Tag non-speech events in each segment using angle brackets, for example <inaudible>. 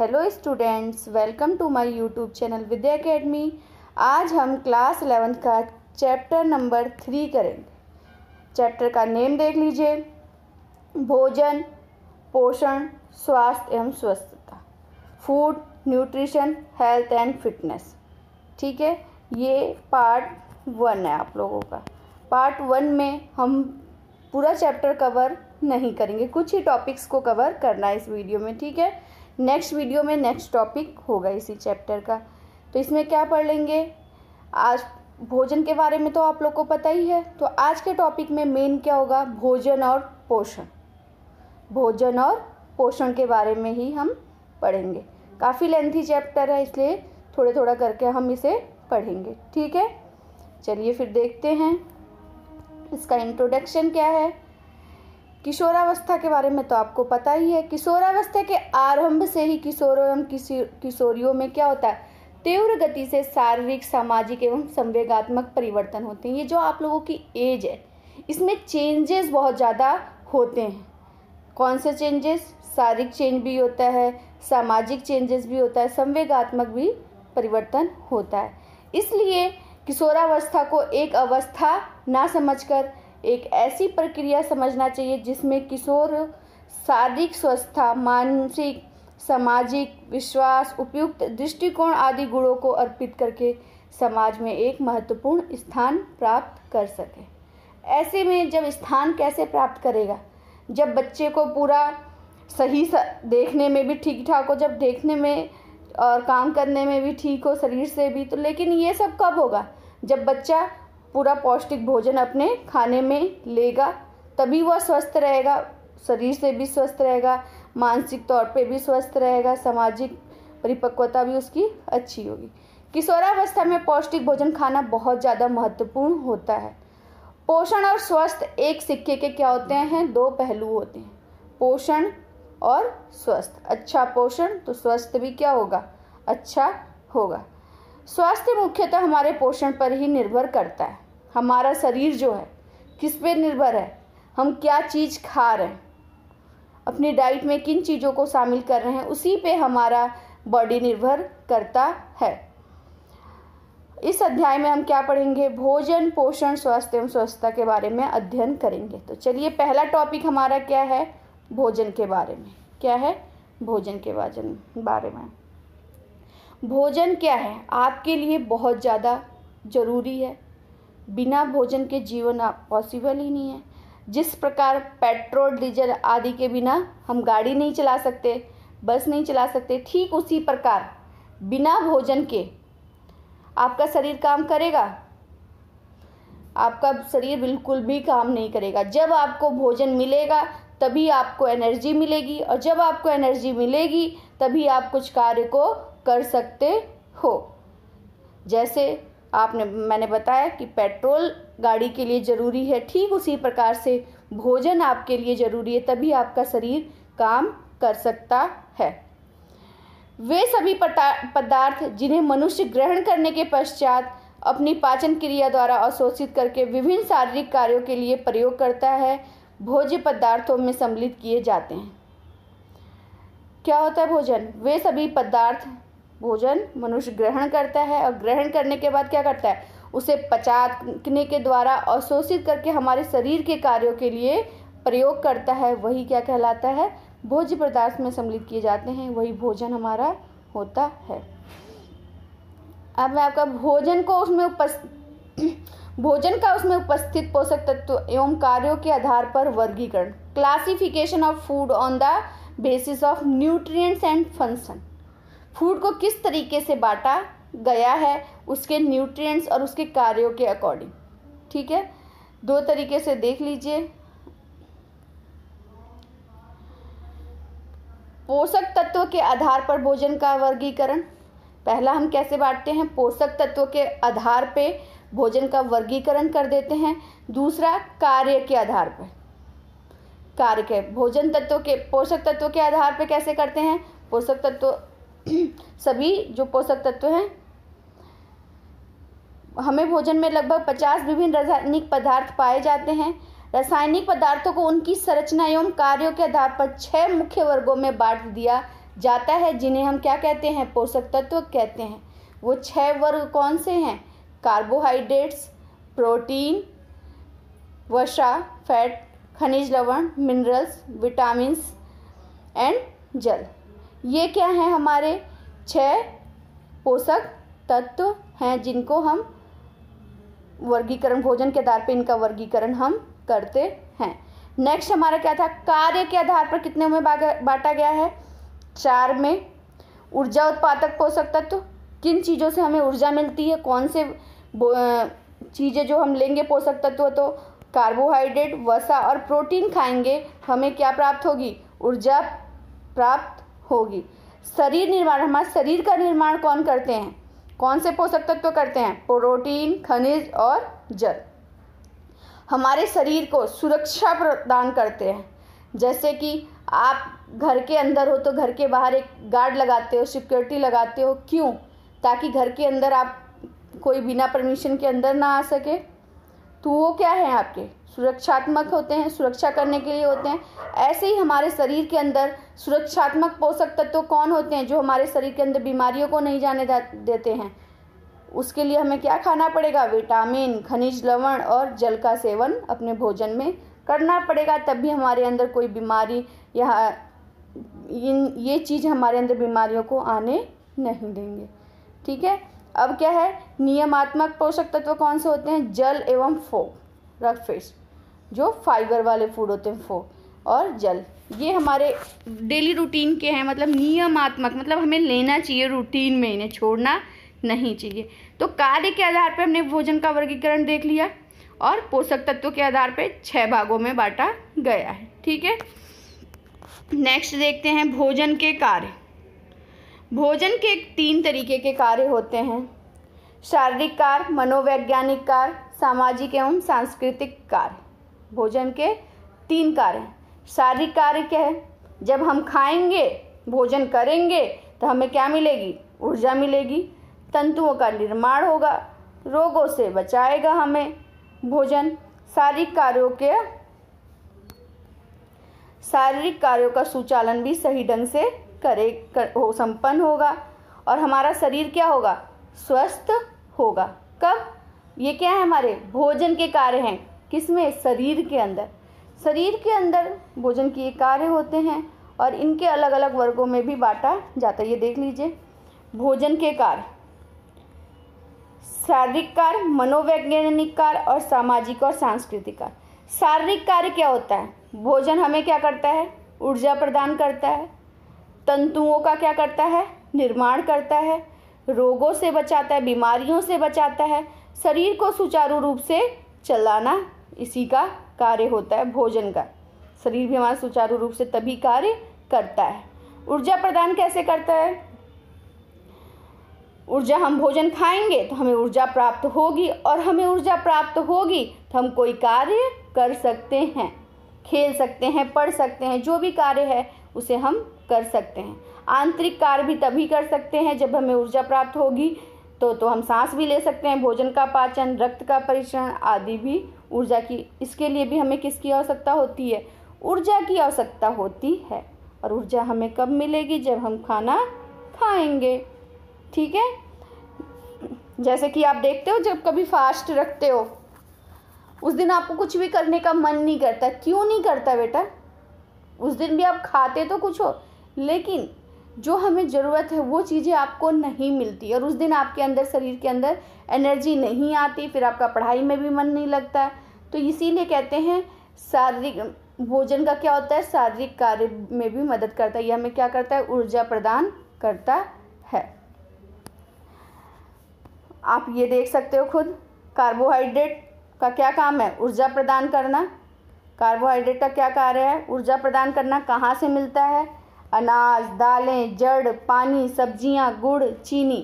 hello students welcome to my YouTube channel Vidya academy आज हम class eleventh का chapter number three करेंगे chapter का नेम देख लीजिए भोजन पोषण स्वास्थ्य एवं स्वस्थता food nutrition health and fitness ठीक है ये पार्ट वन है आप लोगों का पार्ट वन में हम पूरा चैप्टर कवर नहीं करेंगे कुछ ही टॉपिक्स को कवर करना है इस वीडियो में ठीक है नेक्स्ट वीडियो में नेक्स्ट टॉपिक होगा इसी चैप्टर का तो इसमें क्या पढ़ लेंगे आज भोजन के बारे में तो आप लोग को पता ही है तो आज के टॉपिक में मेन क्या होगा भोजन और पोषण भोजन और पोषण के बारे में ही हम पढ़ेंगे काफ़ी लेंथी चैप्टर है इसलिए थोड़े थोड़ा करके हम इसे पढ़ेंगे ठीक है चलिए फिर देखते हैं इसका इंट्रोडक्शन क्या है किशोरावस्था के बारे में तो आपको पता ही है किशोरावस्था के आरंभ से ही किशोरों एवं किशोरियों में क्या होता है तीव्र गति से शारीरिक सामाजिक एवं संवेगात्मक परिवर्तन होते हैं ये जो आप लोगों की एज है इसमें चेंजेस बहुत ज़्यादा होते हैं कौन से चेंजेस शारीरिक चेंज भी होता है सामाजिक चेंजेस भी होता है संवेगात्मक भी परिवर्तन होता है इसलिए किशोरावस्था को एक अवस्था ना समझकर एक ऐसी प्रक्रिया समझना चाहिए जिसमें किशोर शारीरिक स्वस्थता मानसिक सामाजिक विश्वास उपयुक्त दृष्टिकोण आदि गुणों को अर्पित करके समाज में एक महत्वपूर्ण स्थान प्राप्त कर सके ऐसे में जब स्थान कैसे प्राप्त करेगा जब बच्चे को पूरा सही सा देखने में भी ठीक ठाक हो जब देखने में और काम करने में भी ठीक हो शरीर से भी तो लेकिन ये सब कब होगा जब बच्चा पूरा पौष्टिक भोजन अपने खाने में लेगा तभी वह स्वस्थ रहेगा शरीर से भी स्वस्थ रहेगा मानसिक तौर पे भी स्वस्थ रहेगा सामाजिक परिपक्वता भी उसकी अच्छी होगी किशोरावस्था में पौष्टिक भोजन खाना बहुत ज़्यादा महत्वपूर्ण होता है पोषण और स्वस्थ एक सिक्के के क्या होते हैं दो पहलू होते हैं पोषण और स्वस्थ अच्छा पोषण तो स्वस्थ भी क्या होगा अच्छा होगा स्वास्थ्य मुख्यतः हमारे पोषण पर ही निर्भर करता है हमारा शरीर जो है किस पे निर्भर है हम क्या चीज़ खा रहे हैं अपनी डाइट में किन चीज़ों को शामिल कर रहे हैं उसी पे हमारा बॉडी निर्भर करता है इस अध्याय में हम क्या पढ़ेंगे भोजन पोषण स्वास्थ्य एवं स्वस्थता के बारे में अध्ययन करेंगे तो चलिए पहला टॉपिक हमारा क्या है भोजन के बारे में क्या है भोजन के बारे में भोजन क्या है आपके लिए बहुत ज़्यादा ज़रूरी है बिना भोजन के जीवन पॉसिबल ही नहीं है जिस प्रकार पेट्रोल डीजल आदि के बिना हम गाड़ी नहीं चला सकते बस नहीं चला सकते ठीक उसी प्रकार बिना भोजन के आपका शरीर काम करेगा आपका शरीर बिल्कुल भी काम नहीं करेगा जब आपको भोजन मिलेगा तभी आपको एनर्जी मिलेगी और जब आपको एनर्जी मिलेगी तभी आप कुछ कार्य को कर सकते हो जैसे आपने मैंने बताया कि पेट्रोल गाड़ी के लिए ज़रूरी है ठीक उसी प्रकार से भोजन आपके लिए ज़रूरी है तभी आपका शरीर काम कर सकता है वे सभी पदार्थ जिन्हें मनुष्य ग्रहण करने के पश्चात अपनी पाचन क्रिया द्वारा अवशोषित करके विभिन्न शारीरिक कार्यों के लिए प्रयोग करता है भोज्य पदार्थों में सम्मिलित किए जाते हैं क्या होता है भोजन वे सभी पदार्थ भोजन मनुष्य ग्रहण करता है और ग्रहण करने के बाद क्या करता है उसे पचाने के द्वारा अवशोषित करके हमारे शरीर के कार्यों के लिए प्रयोग करता है वही क्या कहलाता है भोज्य पदार्थ में सम्मिलित किए जाते हैं वही भोजन हमारा होता है अब मैं आपका भोजन को उसमें उपस् भोजन का उसमें उपस्थित पोषक तत्व एवं कार्यों के आधार पर वर्गीकरण classification of food on the basis of nutrients and function food को किस तरीके से बांटा गया है उसके न्यूट्रिएंट्स और उसके कार्यों के अकॉर्डिंग ठीक है दो तरीके से देख लीजिए पोषक तत्व के आधार पर भोजन का वर्गीकरण पहला हम कैसे बांटते हैं पोषक तत्व के आधार पे भोजन का वर्गीकरण कर देते हैं दूसरा कार्य के आधार पर कार्य के भोजन तत्वों के पोषक तत्वों के आधार पे कैसे करते हैं पोषक तत्व सभी जो पोषक तत्व हैं हमें भोजन में लगभग पचास विभिन्न रासायनिक पदार्थ पाए जाते हैं रासायनिक पदार्थों को उनकी संरचना एवं कार्यों के आधार पर छह मुख्य वर्गों में बांट दिया जाता है जिन्हें हम क्या कहते हैं पोषक तत्व कहते हैं वो छह वर्ग कौन से हैं कार्बोहाइड्रेट्स प्रोटीन वसा फैट खनिज लवण मिनरल्स विटामिन्स एंड जल ये क्या हैं हमारे छह पोषक तत्व हैं जिनको हम वर्गीकरण भोजन के आधार पर इनका वर्गीकरण हम करते हैं नेक्स्ट हमारा क्या था कार्य के आधार पर कितने में बांटा गया है चार में ऊर्जा उत्पादक पोषक तत्व किन चीज़ों से हमें ऊर्जा मिलती है कौन से चीज़ें जो हम लेंगे पोषक तत्व तो कार्बोहाइड्रेट वसा और प्रोटीन खाएंगे हमें क्या प्राप्त होगी ऊर्जा प्राप्त होगी शरीर निर्माण हमारे शरीर का निर्माण कौन करते हैं कौन से पोषक तत्व करते हैं प्रोटीन खनिज और जल हमारे शरीर को सुरक्षा प्रदान करते हैं जैसे कि आप घर के अंदर हो तो घर के बाहर एक गार्ड लगाते हो सिक्योरिटी लगाते हो क्यों ताकि घर के अंदर आप कोई बिना परमिशन के अंदर ना आ सके तो वो क्या है आपके सुरक्षात्मक होते हैं सुरक्षा करने के लिए होते हैं ऐसे ही हमारे शरीर के अंदर सुरक्षात्मक पोषक तत्व तो कौन होते हैं जो हमारे शरीर के अंदर बीमारियों को नहीं जाने देते हैं उसके लिए हमें क्या खाना पड़ेगा विटामिन खनिज लवण और जल का सेवन अपने भोजन में करना पड़ेगा तब भी हमारे अंदर कोई बीमारी या इन ये चीज़ हमारे अंदर बीमारियों को आने नहीं देंगे ठीक है अब क्या है नियमात्मक पोषक तत्व कौन से होते हैं जल एवं फो रग फिश जो फाइबर वाले फूड होते हैं फो और जल ये हमारे डेली रूटीन के हैं मतलब नियमात्मक मतलब हमें लेना चाहिए रूटीन में इन्हें छोड़ना नहीं चाहिए तो कार्य के आधार पर हमने भोजन का वर्गीकरण देख लिया और पोषक तत्व के आधार पर छः भागों में बांटा गया है ठीक है नेक्स्ट देखते हैं भोजन के कार्य भोजन के तीन तरीके के कार्य होते हैं शारीरिक कार्य मनोवैज्ञानिक कार्य सामाजिक एवं सांस्कृतिक कार्य भोजन के तीन कार्य शारीरिक कार्य क्या है जब हम खाएंगे भोजन करेंगे तो हमें क्या मिलेगी ऊर्जा मिलेगी तंतुओं का निर्माण होगा रोगों से बचाएगा हमें भोजन शारीरिक कार्यों के शारीरिक कार्यों का सुचालन भी सही ढंग से करे कर, हो संपन्न होगा और हमारा शरीर क्या होगा स्वस्थ होगा कब ये क्या है हमारे भोजन के कार्य हैं किसमें शरीर के अंदर शरीर के अंदर भोजन के कार्य होते हैं और इनके अलग अलग वर्गों में भी बांटा जाता है ये देख लीजिए भोजन के कार्य शारीरिक कार्य मनोवैज्ञानिक कार्य और सामाजिक और सांस्कृतिक कार्य शारीरिक कार्य क्या होता है भोजन हमें क्या करता है ऊर्जा प्रदान करता है तंतुओं का क्या करता है निर्माण करता है रोगों से बचाता है बीमारियों से बचाता है शरीर को सुचारू रूप से चलाना इसी का कार्य होता है भोजन का शरीर भी हमारा सुचारू रूप से तभी कार्य करता है ऊर्जा प्रदान कैसे करता है ऊर्जा हम भोजन खाएंगे तो हमें ऊर्जा प्राप्त होगी और हमें ऊर्जा प्राप्त होगी तो हम कोई कार्य कर सकते हैं खेल सकते हैं पढ़ सकते हैं जो भी कार्य है उसे हम कर सकते हैं आंतरिक कार्य भी तभी कर सकते हैं जब हमें ऊर्जा प्राप्त होगी तो तो हम सांस भी ले सकते हैं भोजन का पाचन रक्त का परीक्षण आदि भी ऊर्जा की इसके लिए भी हमें किसकी आवश्यकता होती है ऊर्जा की आवश्यकता होती है और ऊर्जा हमें कब मिलेगी जब हम खाना खाएंगे ठीक है जैसे कि आप देखते हो जब कभी फास्ट रखते हो उस दिन आपको कुछ भी करने का मन नहीं करता क्यों नहीं करता बेटा उस दिन भी आप खाते तो कुछ हो लेकिन जो हमें ज़रूरत है वो चीज़ें आपको नहीं मिलती और उस दिन आपके अंदर शरीर के अंदर एनर्जी नहीं आती फिर आपका पढ़ाई में भी मन नहीं लगता है तो इसीलिए कहते हैं शारीरिक भोजन का क्या होता है शारीरिक कार्य में भी मदद करता है यह हमें क्या करता है ऊर्जा प्रदान करता है आप ये देख सकते हो खुद कार्बोहाइड्रेट का क्या काम है ऊर्जा प्रदान करना कार्बोहाइड्रेट का क्या कार्य है ऊर्जा प्रदान करना कहाँ से मिलता है अनाज दालें जड़ पानी सब्जियां गुड़ चीनी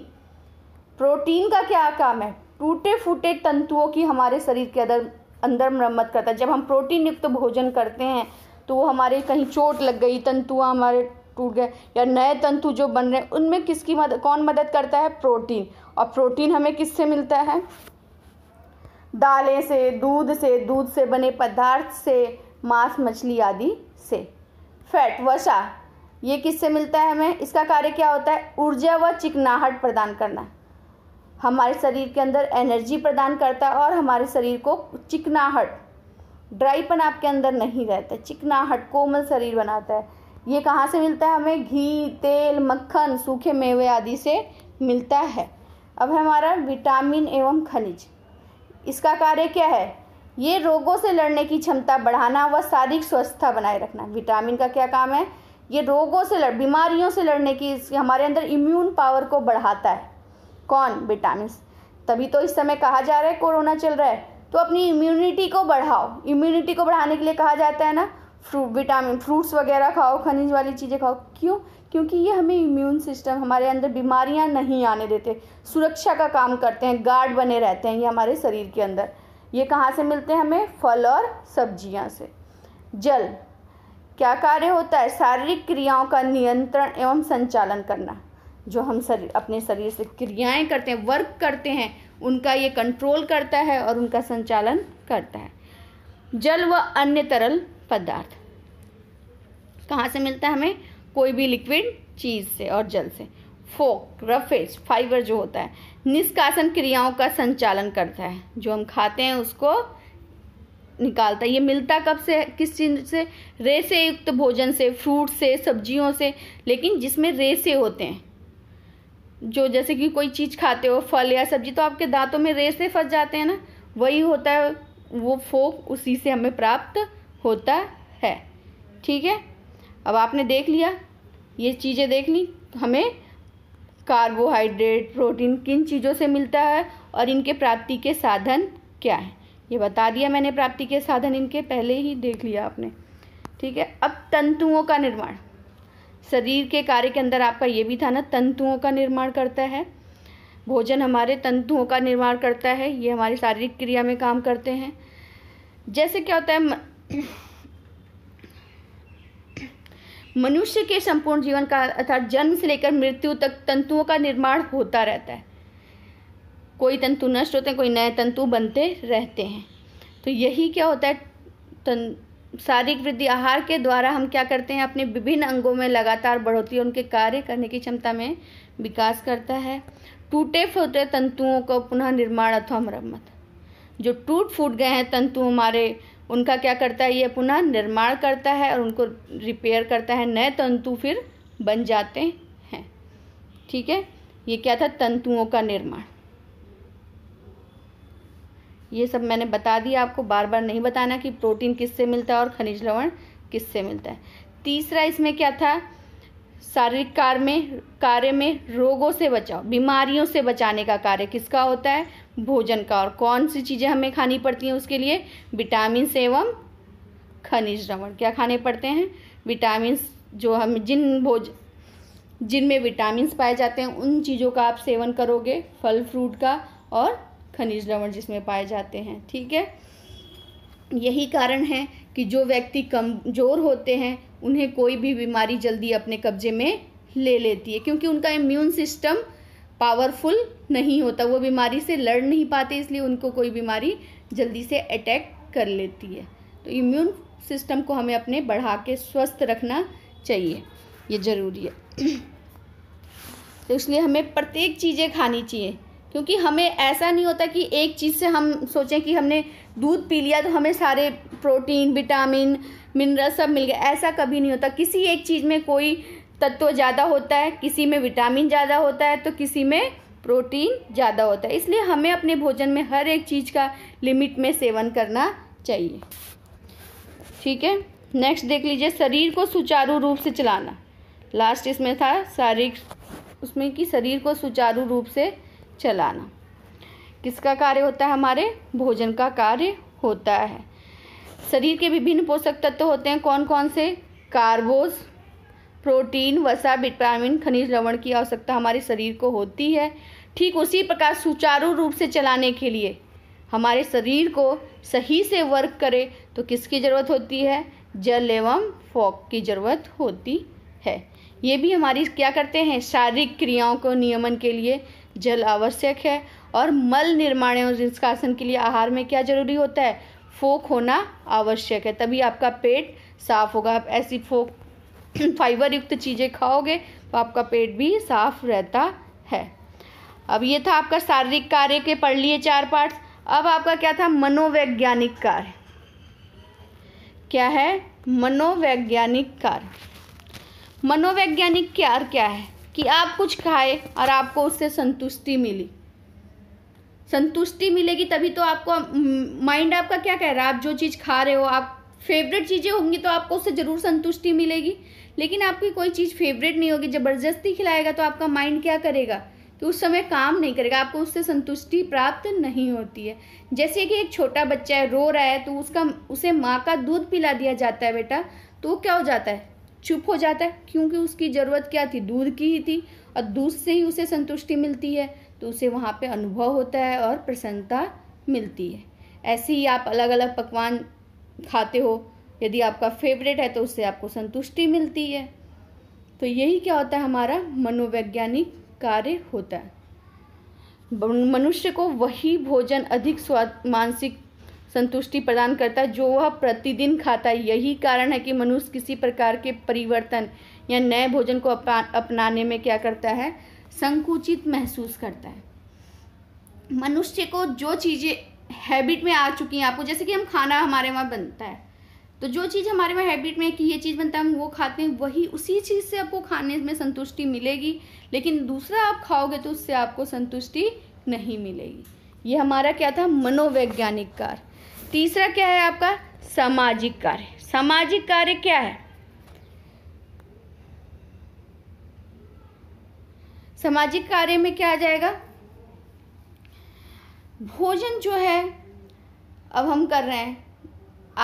प्रोटीन का क्या काम है टूटे फूटे तंतुओं की हमारे शरीर के अंदर अंदर मरम्मत करता है जब हम प्रोटीन युक्त तो भोजन करते हैं तो वो हमारे कहीं चोट लग गई तंतुआ हमारे टूट गए या नए तंतु जो बन रहे हैं उनमें किसकी मदद कौन मदद करता है प्रोटीन और प्रोटीन हमें किससे मिलता है दालें से दूध से दूध से बने पदार्थ से मांस मछली आदि से फैट वसा ये किससे मिलता है हमें इसका कार्य क्या होता है ऊर्जा व चिकनाहट प्रदान करना हमारे शरीर के अंदर एनर्जी प्रदान करता है और हमारे शरीर को चिकनाहट ड्राईपन आपके अंदर नहीं रहता चिकनाहट कोमल शरीर बनाता है ये कहाँ से मिलता है हमें घी तेल मक्खन सूखे मेवे आदि से मिलता है अब हमारा विटामिन एवं खनिज इसका कार्य क्या है ये रोगों से लड़ने की क्षमता बढ़ाना व शारीरिक स्वस्थता बनाए रखना विटामिन का क्या काम है ये रोगों से लड़ बीमारियों से लड़ने की हमारे अंदर इम्यून पावर को बढ़ाता है कौन विटामिन तभी तो इस समय कहा जा रहा है कोरोना चल रहा है तो अपनी इम्यूनिटी को बढ़ाओ इम्यूनिटी को बढ़ाने के लिए कहा जाता है ना फ्रूट विटामिन फ्रूट्स वगैरह खाओ खनिज वाली चीज़ें खाओ क्यों क्योंकि ये हमें इम्यून सिस्टम हमारे अंदर बीमारियां नहीं आने देते सुरक्षा का काम करते हैं गार्ड बने रहते हैं ये हमारे शरीर के अंदर ये कहाँ से मिलते हैं हमें फल और सब्जियाँ से जल क्या कार्य होता है शारीरिक क्रियाओं का नियंत्रण एवं संचालन करना जो हम शरीर अपने शरीर से क्रियाएं करते हैं वर्क करते हैं उनका ये कंट्रोल करता है और उनका संचालन करता है जल व अन्य तरल पदार्थ कहाँ से मिलता है हमें कोई भी लिक्विड चीज़ से और जल से फोक रफेज फाइबर जो होता है निष्कासन क्रियाओं का संचालन करता है जो हम खाते हैं उसको निकालता है ये मिलता कब से किस चीज़ से रेसे युक्त भोजन से फ्रूट से सब्जियों से लेकिन जिसमें रेसे होते हैं जो जैसे कि कोई चीज़ खाते हो फल या सब्जी तो आपके दांतों में रेसे फंस जाते हैं ना वही होता है वो फोक उसी से हमें प्राप्त होता है ठीक है अब आपने देख लिया ये चीज़ें देख ली हमें कार्बोहाइड्रेट प्रोटीन किन चीज़ों से मिलता है और इनके प्राप्ति के साधन क्या हैं ये बता दिया मैंने प्राप्ति के साधन इनके पहले ही देख लिया आपने ठीक है अब तंतुओं का निर्माण शरीर के कार्य के अंदर आपका ये भी था ना तंतुओं का निर्माण करता है भोजन हमारे तंतुओं का निर्माण करता है ये हमारी शारीरिक क्रिया में काम करते हैं जैसे क्या होता है मनुष्य के संपूर्ण जीवन का अर्थात जन्म से लेकर मृत्यु तक तंतुओं का निर्माण होता रहता है कोई तंतु नष्ट होते हैं कोई नए तंतु बनते रहते हैं तो यही क्या होता है तन शारीरिक वृद्धि आहार के द्वारा हम क्या करते हैं अपने विभिन्न अंगों में लगातार बढ़ोतरी उनके कार्य करने की क्षमता में विकास करता है टूटे फूटे तंतुओं का पुनः निर्माण अथवा मरम्मत जो टूट फूट गए हैं तंतु हमारे उनका क्या करता है ये पुनः निर्माण करता है और उनको रिपेयर करता है नए तंतु फिर बन जाते हैं ठीक है ये क्या था तंतुओं का निर्माण ये सब मैंने बता दिया आपको बार बार नहीं बताना कि प्रोटीन किससे मिलता है और खनिज लवण किससे मिलता है तीसरा इसमें क्या था शारीरिक कार्य में कार्य में रोगों से बचाओ बीमारियों से बचाने का कार्य किसका होता है भोजन का और कौन सी चीज़ें हमें खानी पड़ती हैं उसके लिए विटामिन एवं खनिज लवण क्या खाने पड़ते हैं विटामिन जो हम जिन भोज जिनमें विटामिन पाए जाते हैं उन चीज़ों का आप सेवन करोगे फल फ्रूट का और खनिज लवण जिसमें पाए जाते हैं ठीक है यही कारण है कि जो व्यक्ति कमज़ोर होते हैं उन्हें कोई भी बीमारी जल्दी अपने कब्जे में ले लेती है क्योंकि उनका इम्यून सिस्टम पावरफुल नहीं होता वो बीमारी से लड़ नहीं पाते इसलिए उनको कोई बीमारी जल्दी से अटैक कर लेती है तो इम्यून सिस्टम को हमें अपने बढ़ा के स्वस्थ रखना चाहिए ये ज़रूरी है <clears throat> तो इसलिए हमें प्रत्येक चीज़ें खानी चाहिए क्योंकि हमें ऐसा नहीं होता कि एक चीज़ से हम सोचें कि हमने दूध पी लिया तो हमें सारे प्रोटीन विटामिन मिनरल सब मिल गया ऐसा कभी नहीं होता किसी एक चीज़ में कोई तत्व ज़्यादा होता है किसी में विटामिन ज़्यादा होता है तो किसी में प्रोटीन ज़्यादा होता है इसलिए हमें अपने भोजन में हर एक चीज़ का लिमिट में सेवन करना चाहिए ठीक है नेक्स्ट देख लीजिए शरीर को सुचारू रूप से चलाना लास्ट इसमें था शारीरिक उसमें कि शरीर को सुचारू रूप से चलाना किसका कार्य होता है हमारे भोजन का कार्य होता है शरीर के विभिन्न पोषक तत्व होते हैं कौन कौन से कार्बोज प्रोटीन वसा विटामिन खनिज लवण की आवश्यकता हमारे शरीर को होती है ठीक उसी प्रकार सुचारू रूप से चलाने के लिए हमारे शरीर को सही से वर्क करे तो किसकी ज़रूरत होती है जल एवं फॉक की ज़रूरत होती है ये भी हमारी क्या करते हैं शारीरिक क्रियाओं को नियमन के लिए जल आवश्यक है और मल निर्माण और निष्कासन के लिए आहार में क्या जरूरी होता है फोक होना आवश्यक है तभी आपका पेट साफ होगा आप ऐसी फोक <clears throat> फाइबर युक्त चीज़ें खाओगे तो आपका पेट भी साफ रहता है अब ये था आपका शारीरिक कार्य के पढ़ लिए चार पार्ट्स अब आपका क्या था मनोवैज्ञानिक कार्य क्या है मनोवैज्ञानिक कार्य मनोवैज्ञानिक कार्य क्या है कि आप कुछ खाए और आपको उससे संतुष्टि मिली संतुष्टि मिलेगी तभी तो आपको माइंड आपका क्या कह रहा है आप जो चीज़ खा रहे हो आप फेवरेट चीज़ें होंगी तो आपको उससे ज़रूर संतुष्टि मिलेगी लेकिन आपकी कोई चीज़ फेवरेट नहीं होगी ज़बरदस्ती खिलाएगा तो आपका माइंड क्या करेगा कि उस समय काम नहीं करेगा आपको उससे संतुष्टि प्राप्त नहीं होती है जैसे कि एक छोटा बच्चा है रो रहा है तो उसका उसे माँ का दूध पिला दिया जाता है बेटा तो क्या हो जाता है चुप हो जाता है क्योंकि उसकी ज़रूरत क्या थी दूध की ही थी और दूध से ही उसे संतुष्टि मिलती है तो उसे वहाँ पे अनुभव होता है और प्रसन्नता मिलती है ऐसे ही आप अलग अलग पकवान खाते हो यदि आपका फेवरेट है तो उससे आपको संतुष्टि मिलती है तो यही क्या होता है हमारा मनोवैज्ञानिक कार्य होता है मनुष्य को वही भोजन अधिक स्वाद मानसिक संतुष्टि प्रदान करता है जो वह प्रतिदिन खाता है यही कारण है कि मनुष्य किसी प्रकार के परिवर्तन या नए भोजन को अपनाने में क्या करता है संकुचित महसूस करता है मनुष्य को जो चीज़ें हैबिट में आ चुकी हैं आपको जैसे कि हम खाना हमारे वहाँ बनता है तो जो चीज़ हमारे वहाँ हैबिट में है कि ये चीज़ बनता है हम वो खाते हैं वही उसी चीज़ से आपको खाने में संतुष्टि मिलेगी लेकिन दूसरा आप खाओगे तो उससे आपको संतुष्टि नहीं मिलेगी ये हमारा क्या था मनोवैज्ञानिक कार्य तीसरा क्या है आपका सामाजिक कार्य सामाजिक कार्य क्या है सामाजिक कार्य में क्या आ जाएगा भोजन जो है अब हम कर रहे हैं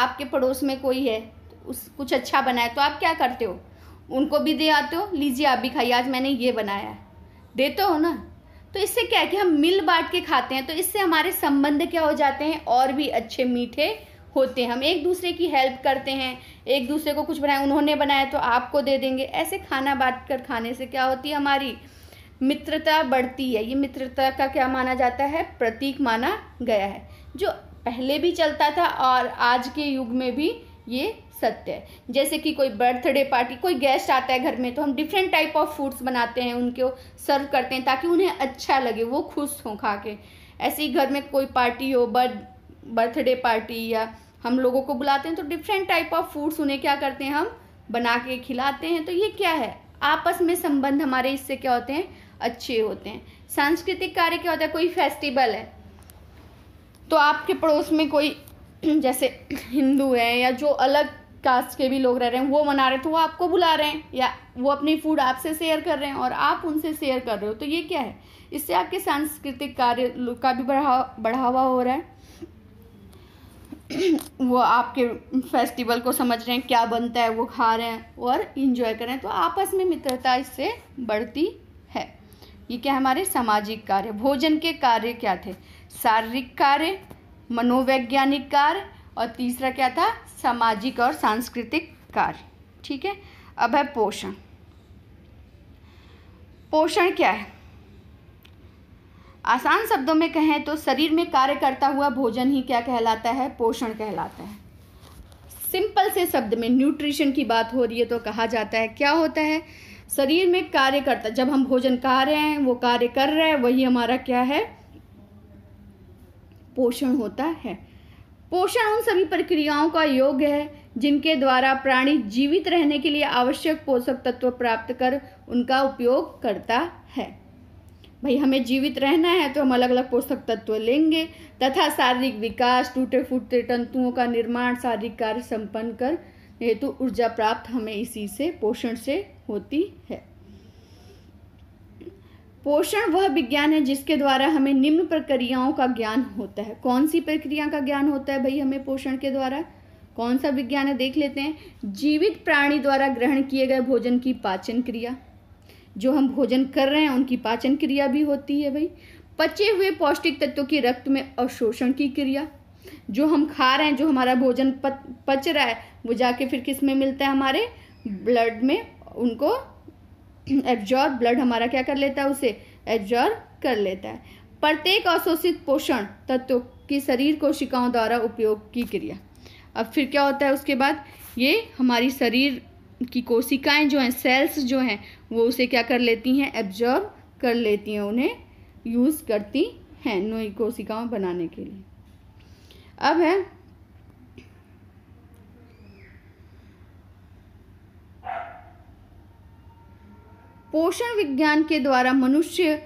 आपके पड़ोस में कोई है तो उस कुछ अच्छा बनाए तो आप क्या करते हो उनको भी दे आते हो लीजिए आप भी खाइए आज मैंने ये बनाया है देते हो ना तो इससे क्या है कि हम मिल बांट के खाते हैं तो इससे हमारे संबंध क्या हो जाते हैं और भी अच्छे मीठे होते हैं हम एक दूसरे की हेल्प करते हैं एक दूसरे को कुछ बनाया उन्होंने बनाया तो आपको दे देंगे ऐसे खाना बांट कर खाने से क्या होती है हमारी मित्रता बढ़ती है ये मित्रता का क्या माना जाता है प्रतीक माना गया है जो पहले भी चलता था और आज के युग में भी ये सत्य है जैसे कि कोई बर्थडे पार्टी कोई गेस्ट आता है घर में तो हम डिफरेंट टाइप ऑफ फूड्स बनाते हैं उनको सर्व करते हैं ताकि उन्हें अच्छा लगे वो खुश हों खा के ऐसे ही घर में कोई पार्टी हो बर्थ बर्थडे पार्टी या हम लोगों को बुलाते हैं तो डिफरेंट टाइप ऑफ फूड्स उन्हें क्या करते हैं हम बना के खिलाते हैं तो ये क्या है आपस में संबंध हमारे इससे क्या होते हैं अच्छे होते हैं सांस्कृतिक कार्य क्या होता है कोई फेस्टिवल है तो आपके पड़ोस में कोई <clears throat> जैसे <clears throat> हिंदू है या जो अलग कास्ट के भी लोग रह रहे हैं वो मना रहे हैं तो वो आपको बुला रहे हैं या वो अपनी फूड आपसे शेयर कर रहे हैं और आप उनसे शेयर कर रहे हो तो ये क्या है इससे आपके सांस्कृतिक कार्य का भी बढ़ावा बढ़ावा हो रहा है <clears throat> वो आपके फेस्टिवल को समझ रहे हैं क्या बनता है वो खा रहे हैं और इन्जॉय कर रहे हैं तो आपस में मित्रता इससे बढ़ती है ये क्या हमारे सामाजिक कार्य भोजन के कार्य क्या थे शारीरिक कार्य मनोवैज्ञानिक कार्य और तीसरा क्या था सामाजिक और सांस्कृतिक कार्य ठीक है अब है पोषण पोषण क्या है आसान शब्दों में कहें तो शरीर में कार्य करता हुआ भोजन ही क्या कहलाता है पोषण कहलाता है सिंपल से शब्द में न्यूट्रिशन की बात हो रही है तो कहा जाता है क्या होता है शरीर में कार्य करता जब हम भोजन खा रहे हैं वो कार्य कर रहे हैं वही हमारा क्या है पोषण होता है पोषण उन सभी प्रक्रियाओं का योग है जिनके द्वारा प्राणी जीवित रहने के लिए आवश्यक पोषक तत्व प्राप्त कर उनका उपयोग करता है भाई हमें जीवित रहना है तो हम अलग अलग पोषक तत्व लेंगे तथा शारीरिक विकास टूटे फूटते तंतुओं का निर्माण शारीरिक कार्य संपन्न कर हेतु ऊर्जा प्राप्त हमें इसी से पोषण से होती है पोषण वह विज्ञान है जिसके द्वारा हमें निम्न प्रक्रियाओं का ज्ञान होता है कौन सी प्रक्रिया का ज्ञान होता है भाई हमें पोषण के द्वारा कौन सा विज्ञान है देख लेते हैं जीवित प्राणी द्वारा ग्रहण किए गए भोजन की पाचन क्रिया जो हम भोजन कर रहे हैं उनकी पाचन क्रिया भी होती है भाई पचे हुए पौष्टिक तत्वों की रक्त में अवशोषण की क्रिया जो हम खा रहे हैं जो हमारा भोजन पच रहा है वो जाके फिर किस में मिलता है हमारे ब्लड में उनको एब्जॉर्ब ब्लड हमारा क्या कर लेता है उसे एब्जॉर्ब कर लेता है प्रत्येक अवशोषित पोषण तत्व की शरीर कोशिकाओं द्वारा उपयोग की क्रिया अब फिर क्या होता है उसके बाद ये हमारी शरीर की कोशिकाएं जो हैं सेल्स जो हैं वो उसे क्या कर लेती हैं एब्जॉर्ब कर लेती हैं उन्हें यूज़ करती हैं नई कोशिकाओं बनाने के लिए अब है पोषण विज्ञान के द्वारा मनुष्य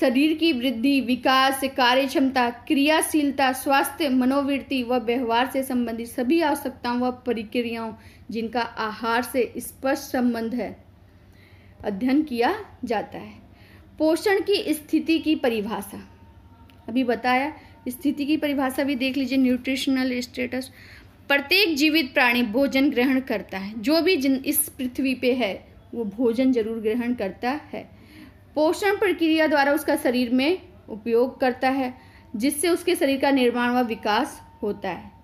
शरीर की वृद्धि विकास कार्य क्षमता क्रियाशीलता स्वास्थ्य मनोवृत्ति व व्यवहार से संबंधित सभी आवश्यकताओं व प्रक्रियाओं जिनका आहार से स्पष्ट संबंध है अध्ययन किया जाता है पोषण की स्थिति की परिभाषा अभी बताया स्थिति की परिभाषा भी देख लीजिए न्यूट्रिशनल स्टेटस प्रत्येक जीवित प्राणी भोजन ग्रहण करता है जो भी जिन इस पृथ्वी पे है वो भोजन जरूर ग्रहण करता है पोषण प्रक्रिया द्वारा उसका शरीर में उपयोग करता है जिससे उसके शरीर का निर्माण व विकास होता है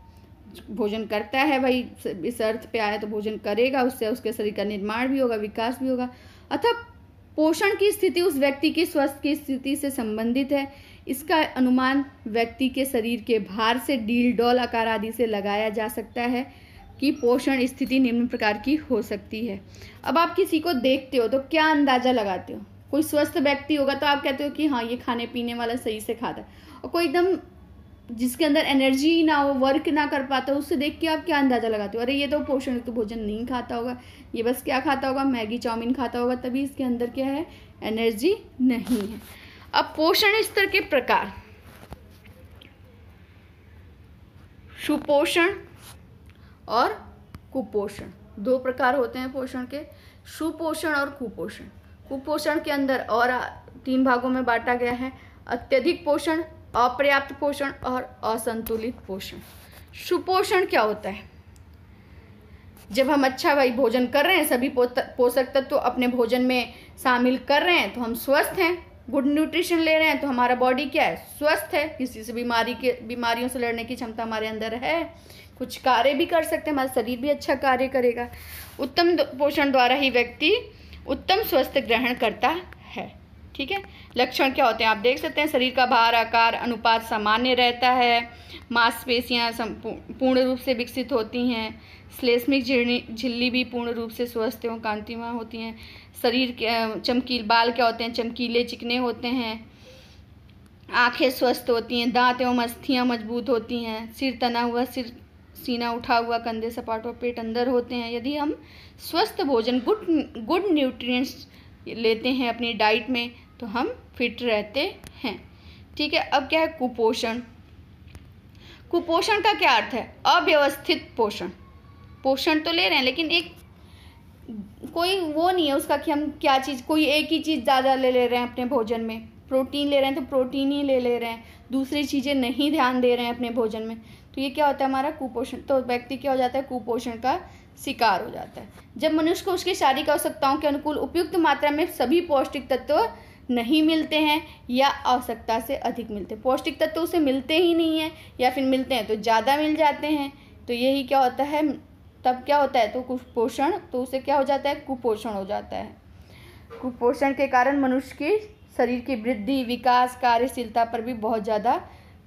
भोजन करता है भाई इस अर्थ पे आया तो भोजन करेगा उससे उसके शरीर का निर्माण भी होगा विकास भी होगा अतः पोषण की स्थिति उस व्यक्ति की स्वास्थ्य की स्थिति से संबंधित है इसका अनुमान व्यक्ति के शरीर के भार से डील डॉल आकार आदि से लगाया जा सकता है की पोषण स्थिति निम्न प्रकार की हो सकती है अब आप किसी को देखते हो तो क्या अंदाज़ा लगाते हो कोई स्वस्थ व्यक्ति होगा तो आप कहते हो कि हाँ ये खाने पीने वाला सही से खाता है और कोई एकदम जिसके अंदर एनर्जी ना हो वर्क ना कर पाता हो उससे देख के आप क्या अंदाज़ा लगाते हो अरे ये तो पोषण युक्त तो भोजन नहीं खाता होगा ये बस क्या खाता होगा मैगी चाउमीन खाता होगा तभी इसके अंदर क्या है एनर्जी नहीं है अब पोषण स्तर के प्रकार सुपोषण और कुपोषण दो प्रकार होते हैं पोषण के सुपोषण और कुपोषण कुपोषण के अंदर और तीन भागों में बांटा गया है अत्यधिक पोषण अपर्याप्त पोषण और असंतुलित पोषण सुपोषण क्या होता है जब हम अच्छा भाई भोजन कर रहे हैं सभी पोषक तत्व तो अपने भोजन में शामिल कर रहे हैं तो हम स्वस्थ हैं गुड न्यूट्रिशन ले रहे हैं तो हमारा बॉडी क्या है स्वस्थ है किसी से बीमारी के बीमारियों से लड़ने की क्षमता हमारे अंदर है कुछ कार्य भी कर सकते हैं हमारा शरीर भी अच्छा कार्य करेगा उत्तम पोषण द्वारा ही व्यक्ति उत्तम स्वस्थ ग्रहण करता है ठीक है लक्षण क्या होते हैं आप देख सकते हैं शरीर का भार आकार अनुपात सामान्य रहता है मांसपेशियाँ पूर्ण रूप से विकसित होती हैं श्लेष्मिक झिल्ली भी पूर्ण रूप से स्वस्थ एवं कांतिमा होती हैं शरीर के चमकील बाल क्या होते हैं चमकीले चिकने होते हैं आंखें स्वस्थ होती हैं दांत एवं अस्थियाँ मजबूत होती हैं सिर तना हुआ सिर सीना उठा हुआ कंधे सपाट और पेट अंदर होते हैं यदि हम स्वस्थ भोजन गुड गुड न्यूट्रिएंट्स लेते हैं अपनी डाइट में तो हम फिट रहते हैं ठीक है अब क्या है कुपोषण कुपोषण का क्या अर्थ है अव्यवस्थित पोषण पोषण तो ले रहे हैं लेकिन एक कोई वो नहीं है उसका कि हम क्या चीज़ कोई एक ही चीज़ ज़्यादा ले ले रहे हैं अपने भोजन में प्रोटीन ले रहे हैं तो प्रोटीन ही ले ले रहे हैं दूसरी चीज़ें नहीं ध्यान दे रहे हैं अपने भोजन में तो ये क्या होता है हमारा कुपोषण तो व्यक्ति क्या हो जाता है कुपोषण का शिकार हो जाता है जब मनुष्य को उसकी शारीरिक आवश्यकताओं के अनुकूल उपयुक्त मात्रा में सभी पौष्टिक तत्व नहीं मिलते हैं या आवश्यकता से अधिक मिलते हैं पौष्टिक तत्व उसे मिलते ही नहीं हैं या फिर मिलते हैं तो ज़्यादा मिल जाते हैं तो यही क्या होता है तब क्या होता है तो कुपोषण तो उसे क्या हो जाता है कुपोषण हो जाता है कुपोषण के कारण मनुष्य की शरीर की वृद्धि विकास कार्यशीलता पर भी बहुत ज़्यादा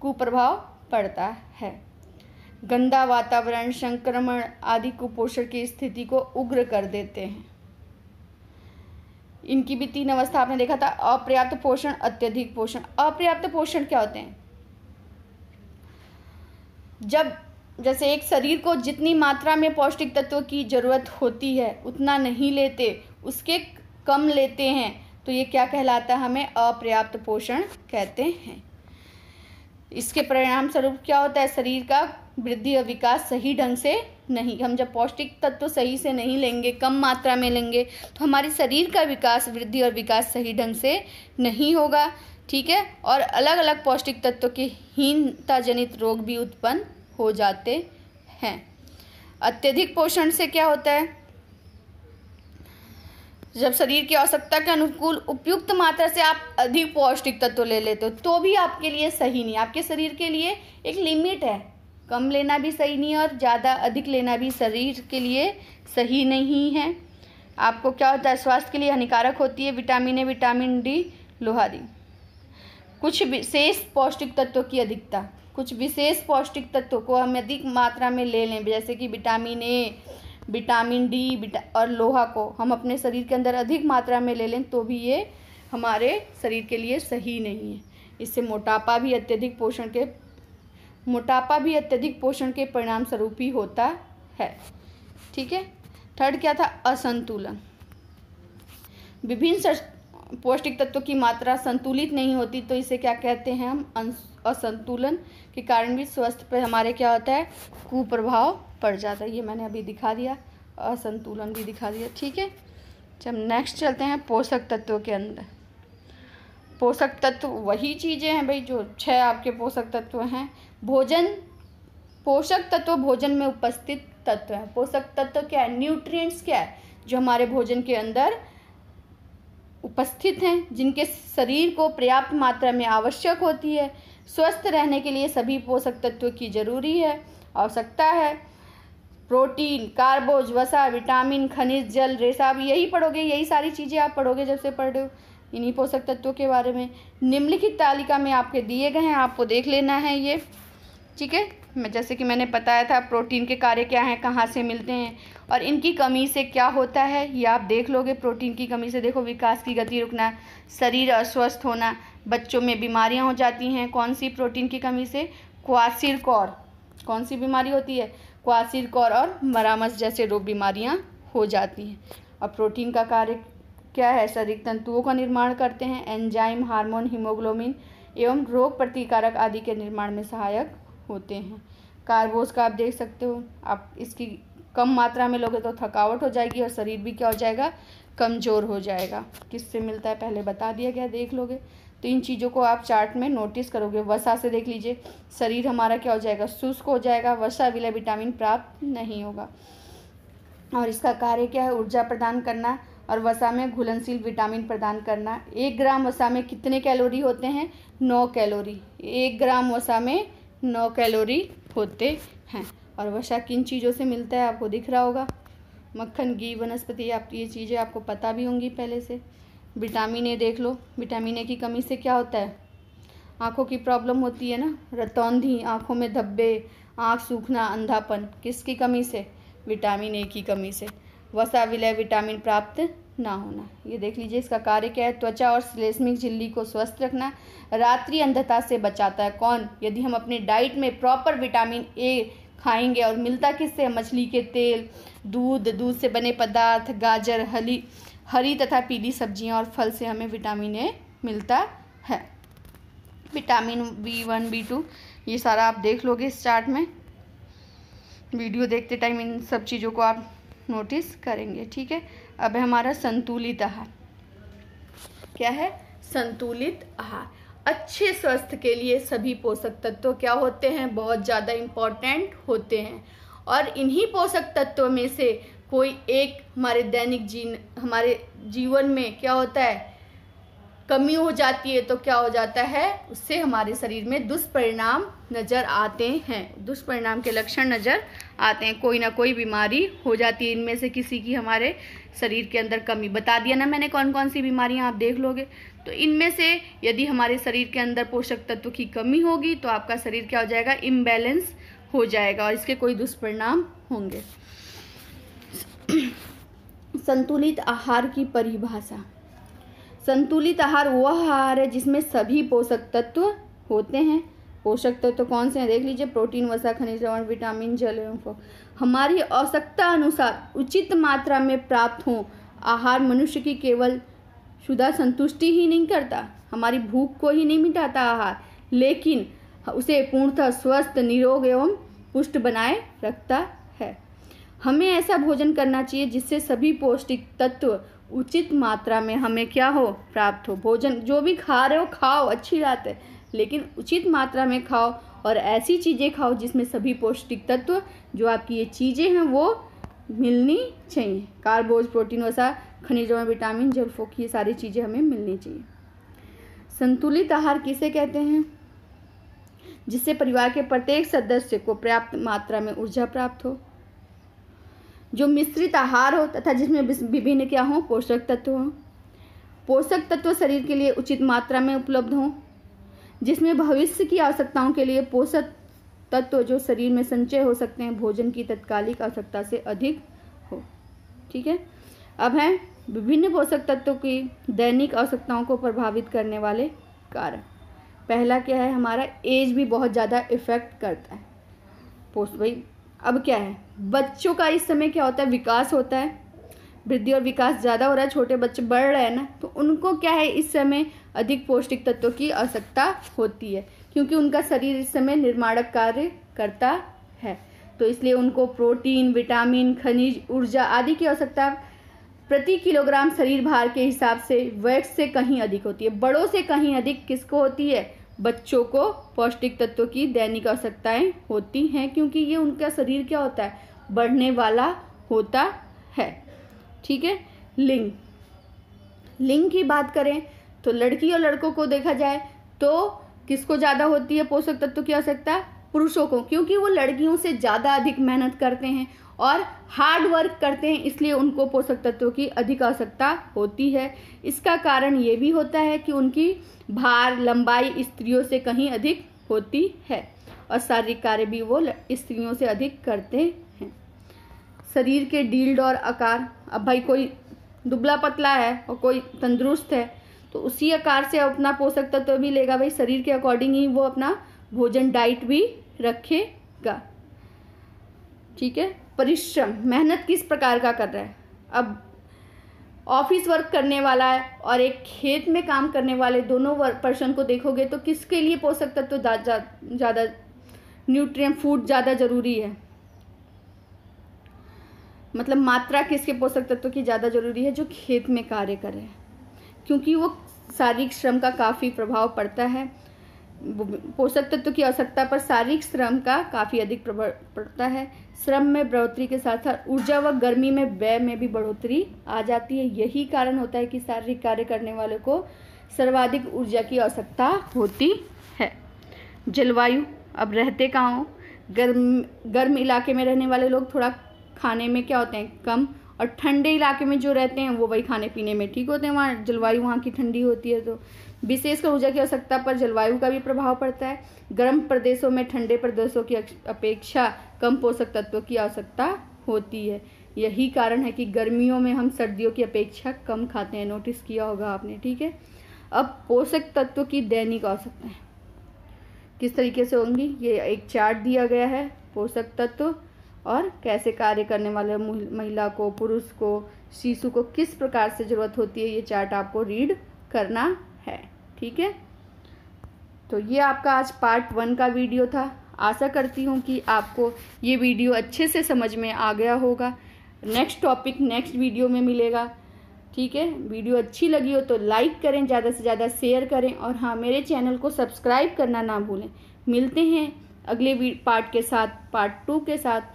कुप्रभाव पड़ता है गंदा वातावरण संक्रमण आदि कुपोषण की स्थिति को उग्र कर देते हैं इनकी भी तीन अवस्था आपने देखा था अपर्याप्त पोषण अत्यधिक पोषण अपर्याप्त पोषण क्या होते हैं जब जैसे एक शरीर को जितनी मात्रा में पौष्टिक तत्वों की ज़रूरत होती है उतना नहीं लेते उसके कम लेते हैं तो ये क्या कहलाता है हमें अपर्याप्त पोषण कहते हैं इसके परिणाम स्वरूप क्या होता है शरीर का वृद्धि और विकास सही ढंग से नहीं हम जब पौष्टिक तत्व सही से नहीं लेंगे कम मात्रा में लेंगे तो हमारे शरीर का विकास वृद्धि और विकास सही ढंग से नहीं होगा ठीक है और अलग अलग पौष्टिक तत्वों के हीनता जनित रोग भी उत्पन्न हो जाते हैं अत्यधिक पोषण से क्या होता है जब शरीर की आवश्यकता के अनुकूल उपयुक्त मात्रा से आप अधिक पौष्टिक तत्व ले लेते हो तो भी आपके लिए सही नहीं आपके शरीर के लिए एक लिमिट है कम लेना भी सही नहीं और ज़्यादा अधिक लेना भी शरीर के लिए सही नहीं है आपको क्या होता है स्वास्थ्य के लिए हानिकारक होती है विटामिन ए विटामिन डी लोहा दी कुछ विशेष पौष्टिक तत्वों की अधिकता कुछ विशेष पौष्टिक तत्वों को हम अधिक मात्रा में ले लें जैसे कि विटामिन ए विटामिन डी और लोहा को हम अपने शरीर के अंदर अधिक मात्रा में ले लें तो भी ये हमारे शरीर के लिए सही नहीं है इससे मोटापा भी अत्यधिक पोषण के मोटापा भी अत्यधिक पोषण के परिणाम स्वरूप ही होता है ठीक है थर्ड क्या था असंतुलन विभिन्न पौष्टिक तत्वों की मात्रा संतुलित नहीं होती तो इसे क्या कहते हैं हम असंतुलन के कारण भी स्वास्थ्य पर हमारे क्या होता है कुप्रभाव पड़ जाता है ये मैंने अभी दिखा दिया असंतुलन भी दिखा दिया ठीक है जब अच्छा, नेक्स्ट चलते हैं पोषक तत्वों के अंदर पोषक तत्व वही चीज़ें हैं भाई जो छह आपके पोषक तत्व हैं भोजन पोषक तत्व भोजन में उपस्थित तत्व हैं पोषक तत्व क्या है न्यूट्रिएंट्स क्या है जो हमारे भोजन के अंदर उपस्थित हैं जिनके शरीर को पर्याप्त मात्रा में आवश्यक होती है स्वस्थ रहने के लिए सभी पोषक तत्वों की जरूरी है आवश्यकता है प्रोटीन कार्बोज वसा विटामिन खनिज जल रेशा भी यही पढ़ोगे यही सारी चीज़ें आप पढ़ोगे जब से पढ़ रहे हो इन्हीं पोषक तत्वों के बारे में निम्नलिखित तालिका में आपके दिए गए हैं आपको देख लेना है ये ठीक है मैं जैसे कि मैंने बताया था प्रोटीन के कार्य क्या हैं कहाँ से मिलते हैं और इनकी कमी से क्या होता है ये आप देख लोगे प्रोटीन की कमी से देखो विकास की गति रुकना शरीर अस्वस्थ होना बच्चों में बीमारियां हो जाती हैं कौन सी प्रोटीन की कमी से क्वासिर कौर कौन सी बीमारी होती है क्वासिर कौर और मरामस जैसे रोग बीमारियां हो जाती हैं और प्रोटीन का कार्य क्या है शरीर तंतुओं का निर्माण करते हैं एंजाइम हार्मोन हीमोग्लोबिन एवं रोग प्रतिकारक आदि के निर्माण में सहायक होते हैं कार्बोज का आप देख सकते हो आप इसकी कम मात्रा में लोगे तो थकावट हो जाएगी और शरीर भी क्या हो जाएगा कमज़ोर हो जाएगा किससे मिलता है पहले बता दिया गया देख लोगे तो इन चीज़ों को आप चार्ट में नोटिस करोगे वसा से देख लीजिए शरीर हमारा क्या हो जाएगा शुष्क हो जाएगा वसा विलय विटामिन प्राप्त नहीं होगा और इसका कार्य क्या है ऊर्जा प्रदान करना और वसा में घुलनशील विटामिन प्रदान करना एक ग्राम वसा में कितने कैलोरी होते हैं नौ कैलोरी एक ग्राम वसा में नौ कैलोरी होते हैं और वसा किन चीज़ों से मिलता है आपको दिख रहा होगा मक्खन घी वनस्पति आप ये चीज़ें आपको पता भी होंगी पहले से विटामिन ए देख लो विटामिन ए की कमी से क्या होता है आँखों की प्रॉब्लम होती है ना रतौंधी आँखों में धब्बे आँख सूखना अंधापन किसकी कमी से विटामिन ए की कमी से वसा विलय विटामिन प्राप्त ना होना ये देख लीजिए इसका कार्य क्या है त्वचा और श्लेष्मिक झिल्ली को स्वस्थ रखना रात्रि अंधता से बचाता है कौन यदि हम अपने डाइट में प्रॉपर विटामिन ए खाएंगे और मिलता किससे मछली के तेल दूध दूध से बने पदार्थ गाजर हली हरी तथा पीली सब्जियां और फल से हमें विटामिन ए मिलता है vitamin B one B two ये सारा आप देख लोगे इस चार्ट में वीडियो देखते टाइम इन सब चीज़ों को आप नोटिस करेंगे ठीक है अब है हमारा संतुलित आहार क्या है संतुलित आहार अच्छे स्वास्थ्य के लिए सभी पोषक तत्व क्या होते हैं बहुत ज़्यादा इम्पोर्टेंट होते हैं और इन्हीं पोषक तत्वों में से कोई एक हमारे दैनिक जीन हमारे जीवन में क्या होता है कमी हो जाती है तो क्या हो जाता है उससे हमारे शरीर में दुष्परिणाम नज़र आते हैं दुष्परिणाम के लक्षण नज़र आते हैं कोई ना कोई बीमारी हो जाती है इनमें से किसी की हमारे शरीर के अंदर कमी बता दिया ना मैंने कौन कौन सी बीमारियां आप देख लोगे तो इनमें से यदि हमारे शरीर के अंदर पोषक तत्व की कमी होगी तो आपका शरीर क्या हो जाएगा इम्बैलेंस हो जाएगा और इसके कोई दुष्परिणाम होंगे संतुलित आहार की परिभाषा संतुलित आहार वह आहार है जिसमें सभी पोषक तत्व होते हैं पोषक तत्व तो कौन से हैं देख लीजिए प्रोटीन वसा खनिज लवण विटामिन जल एवं हमारी आवश्यकता अनुसार उचित मात्रा में प्राप्त हो आहार मनुष्य की केवल शुदा संतुष्टि ही नहीं करता हमारी भूख को ही नहीं मिटाता आहार लेकिन उसे पूर्णतः स्वस्थ निरोग एवं पुष्ट बनाए रखता हमें ऐसा भोजन करना चाहिए जिससे सभी पौष्टिक तत्व उचित मात्रा में हमें क्या हो प्राप्त हो भोजन जो भी खा रहे हो खाओ अच्छी बात है लेकिन उचित मात्रा में खाओ और ऐसी चीज़ें खाओ जिसमें सभी पौष्टिक तत्व जो आपकी ये चीज़ें हैं वो मिलनी चाहिए कार्बोज प्रोटीन वसा खनिजों में विटामिन जलफोक ये सारी चीज़ें हमें मिलनी चाहिए संतुलित आहार किसे कहते हैं जिससे परिवार के प्रत्येक सदस्य को पर्याप्त मात्रा में ऊर्जा प्राप्त हो जो मिश्रित आहार हो तथा जिसमें विभिन्न क्या हो पोषक तत्व हों पोषक तत्व शरीर के लिए उचित मात्रा में उपलब्ध हों जिसमें भविष्य की आवश्यकताओं के लिए पोषक तत्व जो शरीर में संचय हो सकते हैं भोजन की तत्कालिक आवश्यकता से अधिक हो ठीक है अब है विभिन्न पोषक तत्वों की दैनिक आवश्यकताओं को प्रभावित करने वाले कारण पहला क्या है हमारा एज भी बहुत ज़्यादा इफेक्ट करता है पोष भाई अब क्या है बच्चों का इस समय क्या होता है विकास होता है वृद्धि और विकास ज़्यादा हो रहा है छोटे बच्चे बढ़ रहे हैं ना तो उनको क्या है इस समय अधिक पौष्टिक तत्वों की आवश्यकता होती है क्योंकि उनका शरीर इस समय निर्माणक कार्य करता है तो इसलिए उनको प्रोटीन विटामिन खनिज ऊर्जा आदि की आवश्यकता प्रति किलोग्राम शरीर भार के हिसाब से वैक्स से कहीं अधिक होती है बड़ों से कहीं अधिक किसको होती है बच्चों को पौष्टिक तत्वों की दैनिक आवश्यकताएं होती हैं क्योंकि ये उनका शरीर क्या होता है बढ़ने वाला होता है ठीक है लिंग लिंग की बात करें तो लड़की और लड़कों को देखा जाए तो किसको ज़्यादा होती है पोषक तत्व की आवश्यकता पुरुषों को क्योंकि वो लड़कियों से ज़्यादा अधिक मेहनत करते हैं और हार्ड वर्क करते हैं इसलिए उनको पोषक तत्वों की अधिक आवश्यकता होती है इसका कारण ये भी होता है कि उनकी भार लंबाई स्त्रियों से कहीं अधिक होती है और शारीरिक कार्य भी वो स्त्रियों से अधिक करते हैं शरीर के डील्ड और आकार अब भाई कोई दुबला पतला है और कोई तंदुरुस्त है तो उसी आकार से अपना पोषक तत्व भी लेगा भाई शरीर के अकॉर्डिंग ही वो अपना भोजन डाइट भी रखेगा ठीक है परिश्रम मेहनत किस प्रकार का कर रहा है अब ऑफिस वर्क करने वाला है और एक खेत में काम करने वाले दोनों पर्सन को देखोगे तो किसके लिए पोषक तत्व तो ज़्यादा न्यूट्रिय फूड ज़्यादा ज़रूरी है मतलब मात्रा किसके पोषक तत्व तो की ज़्यादा ज़रूरी है जो खेत में कार्य करे क्योंकि वो शारीरिक श्रम का काफ़ी प्रभाव पड़ता है पोषक तत्व की आवश्यकता पर शारीरिक श्रम का काफ़ी अधिक प्रभाव पड़ता है श्रम में बढ़ोतरी के साथ साथ ऊर्जा व गर्मी में व्यय में भी बढ़ोतरी आ जाती है यही कारण होता है कि शारीरिक कार्य करने वालों को सर्वाधिक ऊर्जा की आवश्यकता होती है जलवायु अब रहते कहाँ गर्म गर्म इलाके में रहने वाले लोग थोड़ा खाने में क्या होते हैं कम और ठंडे इलाके में जो रहते हैं वो वही खाने पीने में ठीक होते हैं वहाँ जलवायु वहाँ की ठंडी होती है तो विशेषकर ऊर्जा की आवश्यकता पर जलवायु का भी प्रभाव पड़ता है गर्म प्रदेशों में ठंडे प्रदेशों की अपेक्षा कम पोषक तत्वों की आवश्यकता होती है यही कारण है कि गर्मियों में हम सर्दियों की अपेक्षा कम खाते हैं नोटिस किया होगा आपने ठीक है अब पोषक तत्व की दैनिक आवश्यकताएं किस तरीके से होंगी ये एक चार्ट दिया गया है पोषक तत्व और कैसे कार्य करने वाले महिला को पुरुष को शिशु को किस प्रकार से ज़रूरत होती है ये चार्ट आपको रीड करना है ठीक है तो ये आपका आज पार्ट वन का वीडियो था आशा करती हूँ कि आपको ये वीडियो अच्छे से समझ में आ गया होगा नेक्स्ट टॉपिक नेक्स्ट वीडियो में मिलेगा ठीक है वीडियो अच्छी लगी हो तो लाइक करें ज़्यादा से ज़्यादा शेयर करें और हाँ मेरे चैनल को सब्सक्राइब करना ना भूलें मिलते हैं अगले पार्ट के साथ पार्ट टू के साथ